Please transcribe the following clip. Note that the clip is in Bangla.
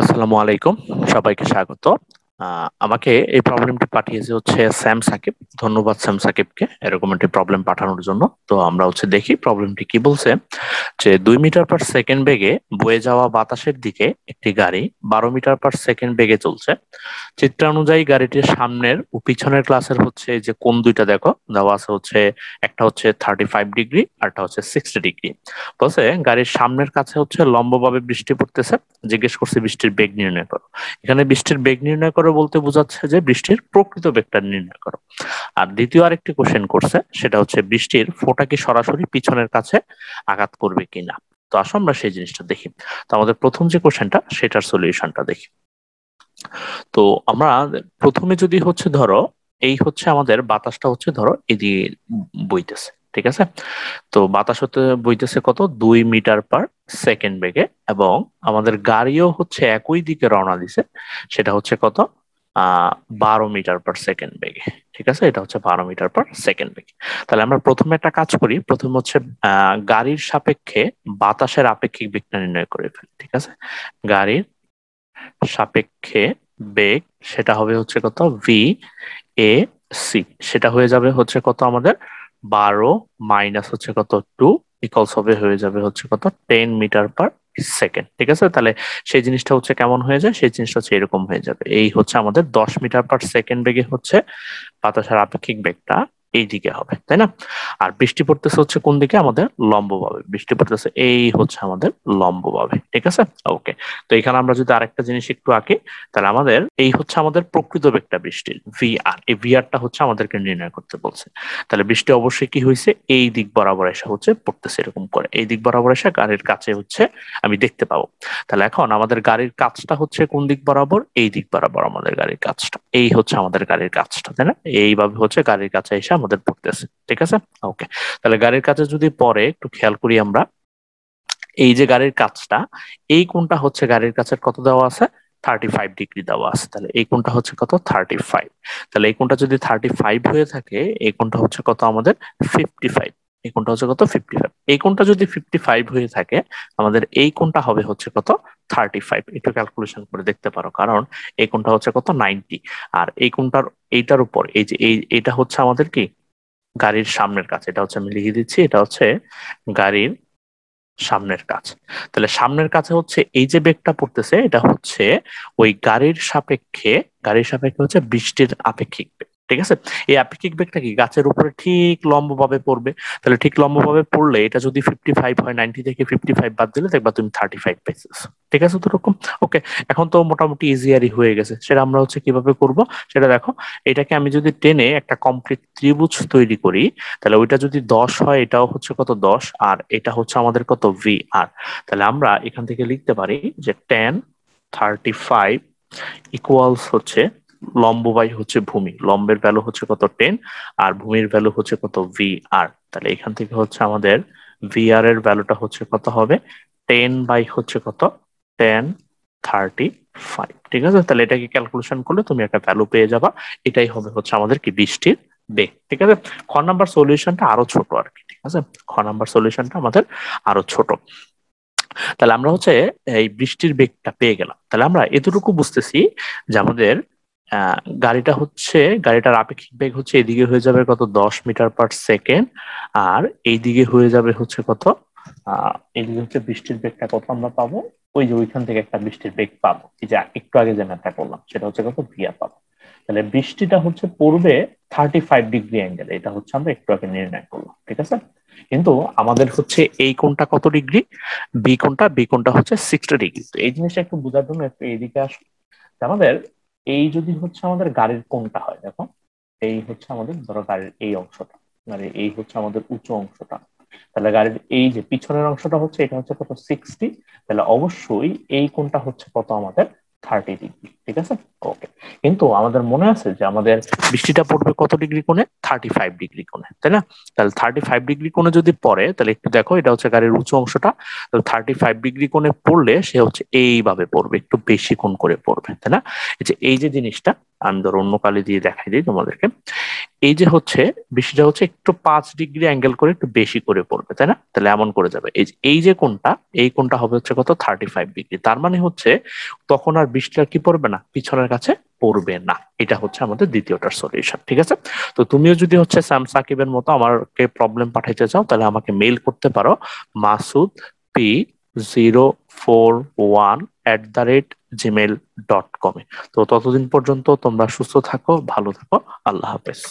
আসসালামু আলাইকুম সবাইকে স্বাগত আমাকে এই প্রবলেমটি পাঠিয়েছে হচ্ছে স্যাম সাকিব ধন্যবাদ স্যাম সাকিবকে এরকম একটি প্রবলেম পাঠানোর জন্য তো আমরা হচ্ছে দেখি প্রবলেমটি কি বলছে যে দুই মিটার পার সেকেন্ড বেগে বয়ে যাওয়া বাতাসের দিকে একটি গাড়ি বারো মিটার পার সেকেন্ড বেগে চলছে চিত্রানুযায়ী গাড়িটির সামনের ও পিছনের ক্লাসের হচ্ছে যে কোন দুইটা দেখো দেওয়া আছে হচ্ছে একটা হচ্ছে থার্টি ফাইভ ডিগ্রি আরটা হচ্ছে সিক্সটি ডিগ্রি বলছে গাড়ির সামনের কাছে হচ্ছে লম্বভাবে বৃষ্টি পড়তেছে জিজ্ঞেস করছে বৃষ্টির বেগ নির্ণয় করো এখানে বৃষ্টির বেগ নির্ণয় করো করো বলতে বোঝাচ্ছে যে বৃষ্টির প্রকৃত বেগটা নির্ণয় করো আর দ্বিতীয় আরেকটি কোশ্চেন করছে সেটা হচ্ছে বৃষ্টির ফোটা কি সরাসরি পিছনের কাছে আঘাত করবে কিনা তো আসো আমরা সেই জিনিসটা দেখি তো আমাদের প্রথম যে কোশ্চেনটা সেটার সলিউশনটা দেখি তো আমরা প্রথমে যদি হচ্ছে ধরো এই হচ্ছে আমাদের বাতাসটা হচ্ছে ধরো এদিকে বইতেছে ঠিক আছে তো বাতাস হতে বইতেছে কত দুই মিটার পার সেকেন্ড বেগে এবং আমাদের গাড়িও হচ্ছে একই দিকে রওনা দিছে সেটা হচ্ছে কত বারো মিটার পার সেকেন্ড বেগে ঠিক আছে এটা হচ্ছে বারো মিটার পার সেকেন্ড বেগে তাহলে আমরা প্রথমে একটা কাজ করি প্রথম হচ্ছে গাড়ির সাপেক্ষে বাতাসের আপেক্ষিক বেগটা নির্ণয় করে ফেলি ঠিক আছে গাড়ির সাপেক্ষে বেগ সেটা হবে হচ্ছে কত ভি এ সি সেটা হয়ে যাবে হচ্ছে কত আমাদের বারো মাইনাস হচ্ছে কত টু ইকলস হবে হয়ে যাবে হচ্ছে কত টেন মিটার পার সেকেন্ড ঠিক আছে তাহলে সেই জিনিসটা হচ্ছে কেমন হয়ে যায় সেই জিনিসটা হচ্ছে এরকম হয়ে যাবে এই হচ্ছে আমাদের দশ মিটার পার সেকেন্ড বেগে হচ্ছে বাতাসের আপেক্ষিক বেগটা এই দিকে হবে তাই না আর বৃষ্টি পড়তেছে হচ্ছে কোন দিকে আমাদের লম্বভাবে বৃষ্টি পড়তেছে এই হচ্ছে আমাদের লম্বভাবে ঠিক আছে ওকে তো এখানে আমরা যদি আরেকটা জিনিস একটু আঁকি তাহলে আমাদের এই হচ্ছে আমাদের প্রকৃত বেগটা বৃষ্টির আর এই আরটা হচ্ছে আমাদেরকে নির্ণয় করতে বলছে তাহলে বৃষ্টি অবশ্যই কি হয়েছে এই দিক বরাবর এসে হচ্ছে পড়তেছে এরকম করে এই দিক বরাবর এসে গাড়ির কাছে হচ্ছে আমি দেখতে পাবো তাহলে এখন আমাদের গাড়ির কাজটা হচ্ছে কোন দিক বরাবর এই দিক বরাবর আমাদের গাড়ির কাজটা এই হচ্ছে আমাদের গাড়ির কাজটা তাই না এইভাবে হচ্ছে গাড়ির কাছে এসে আমাদের পড়তেছে ঠিক আছে ওকে তাহলে গাড়ির কাছে যদি পরে একটু খেয়াল করি আমরা এই যে গাড়ির কাজটা এই কোনটা হচ্ছে গাড়ির কাছের কত দেওয়া আছে থার্টি ফাইভ ডিগ্রি দেওয়া আছে তাহলে এই কোনটা হচ্ছে কত থার্টি ফাইভ তাহলে এই কোনটা যদি থার্টি ফাইভ হয়ে থাকে এই কোনটা হচ্ছে কত আমাদের ফিফটি ফাইভ এই কোনটা হচ্ছে কত ফিফটি ফাইভ এই কোনটা যদি ফিফটি ফাইভ হয়ে থাকে আমাদের এই কোনটা হবে হচ্ছে কত থার্টি ফাইভ একটু ক্যালকুলেশন করে দেখতে পারো কারণ এই কোনটা হচ্ছে কত নাইনটি আর এই কোনটার এইটার উপর এই যে এই এটা হচ্ছে আমাদের কি গাড়ির সামনের কাছে এটা হচ্ছে আমি লিখে দিচ্ছি এটা হচ্ছে গাড়ির সামনের কাজ তাহলে সামনের কাছে হচ্ছে এই যে বেগটা পড়তেছে এটা হচ্ছে ওই গাড়ির সাপেক্ষে গাড়ির সাপেক্ষে হচ্ছে বৃষ্টির আপেক্ষিক বেগ ঠিক আছে এই আপেক্ষিক বেগটা কি গাছের উপরে ঠিক লম্বভাবে পড়বে তাহলে ঠিক লম্বভাবে পড়লে এটা যদি ফিফটি ফাইভ হয় নাইনটি থেকে ফিফটি ফাইভ বাদ দিলে দেখবা তুমি থার্টি ফাইভ পেসেস ঠিক আছে তো রকম ওকে এখন তো মোটামুটি ইজিয়ারই হয়ে গেছে সেটা আমরা হচ্ছে কিভাবে করব সেটা দেখো এটাকে আমি যদি টেনে একটা কমপ্লিট ত্রিভুজ তৈরি করি তাহলে ওইটা যদি দশ হয় এটাও হচ্ছে কত দশ আর এটা হচ্ছে আমাদের কত ভি আর তাহলে আমরা এখান থেকে লিখতে পারি যে টেন থার্টি ফাইভ ইকুয়ালস হচ্ছে লম্ব বাই হচ্ছে ভূমি লম্বের ভ্যালু হচ্ছে কত টেন আর ভূমির ভ্যালু হচ্ছে কত ভি আর তাহলে এখান থেকে হচ্ছে আমাদের ভি আর এর ভ্যালুটা হচ্ছে কত হবে টেন বাই হচ্ছে কত টেন থার্টি ফাইভ ঠিক আছে তাহলে এটাকে ক্যালকুলেশন করলে তুমি একটা ভ্যালু পেয়ে যাবা এটাই হবে হচ্ছে আমাদের কি বৃষ্টির বে ঠিক আছে খ নাম্বার সলিউশনটা আরো ছোট আর কি ঠিক আছে খ নাম্বার সলিউশনটা আমাদের আরো ছোট তাহলে আমরা হচ্ছে এই বৃষ্টির বেগটা পেয়ে গেলাম তাহলে আমরা এতটুকু বুঝতেছি যে আমাদের গাড়িটা হচ্ছে গাড়িটার আপেক্ষিক বেগ হচ্ছে এদিকে হয়ে যাবে কত দশ মিটার পার সেকেন্ড আর এইদিকে হয়ে যাবে হচ্ছে কত এদিকে হচ্ছে বৃষ্টির বেগটা কত আমরা পাবো ওই যে ওইখান থেকে একটা বৃষ্টির বেগ পাবো যে একটু আগে যে ম্যাথটা করলাম সেটা হচ্ছে কত ভিয়া পাবো তাহলে বৃষ্টিটা হচ্ছে পড়বে থার্টি ফাইভ ডিগ্রি অ্যাঙ্গেল এটা হচ্ছে আমরা একটু আগে নির্ণয় করলাম ঠিক আছে কিন্তু আমাদের হচ্ছে এই কোনটা কত ডিগ্রি বি কোনটা বি কোনটা হচ্ছে সিক্সটি ডিগ্রি তো এই জিনিসটা একটু বোঝার জন্য একটু এদিকে আসবো আমাদের এই যদি হচ্ছে আমাদের গাড়ির কোনটা হয় দেখো এই হচ্ছে আমাদের ধরো গাড়ির এই অংশটা মানে এই হচ্ছে আমাদের উঁচু অংশটা তাহলে গাড়ির এই যে পিছনের অংশটা হচ্ছে এটা হচ্ছে কত সিক্সটি তাহলে অবশ্যই এই কোনটা হচ্ছে কত আমাদের থার্টি ডিগ্রি ঠিক আছে ওকে কিন্তু আমাদের মনে আছে যে আমাদের বৃষ্টিটা পড়বে কত ডিগ্রি কোণে থার্টি ফাইভ ডিগ্রি কোণে তাই না তাহলে থার্টি ফাইভ ডিগ্রি কোণে যদি পড়ে তাহলে একটু দেখো এটা হচ্ছে গাড়ির উঁচু অংশটা তাহলে থার্টি ফাইভ ডিগ্রি কোণে পড়লে সে হচ্ছে এইভাবে পড়বে একটু বেশি কোণ করে পড়বে তাই না এই যে এই যে জিনিসটা আমি ধর অন্য কালে দিয়ে দেখাই দিই তোমাদেরকে এই যে হচ্ছে বৃষ্টিটা হচ্ছে একটু পাঁচ ডিগ্রি অ্যাঙ্গেল করে একটু বেশি করে পড়বে তাই না তাহলে এমন করে যাবে এই এই যে কোনটা এই কোনটা হবে হচ্ছে কত থার্টি ফাইভ ডিগ্রি তার মানে হচ্ছে তখন আর বৃষ্টিটা কি পড়বে না না পিছনের কাছে পড়বে না এটা হচ্ছে আমাদের দ্বিতীয়টার সলিউশন ঠিক আছে তো তুমিও যদি হচ্ছে স্যাম সাকিবের মতো আমাকে প্রবলেম পাঠাইতে চাও তাহলে আমাকে মেইল করতে পারো Masud P zero four one at the rate Gmail dot কমে তো ততদিন পর্যন্ত তোমরা সুস্থ থাকো ভালো থাকো আল্লাহ হাফেজ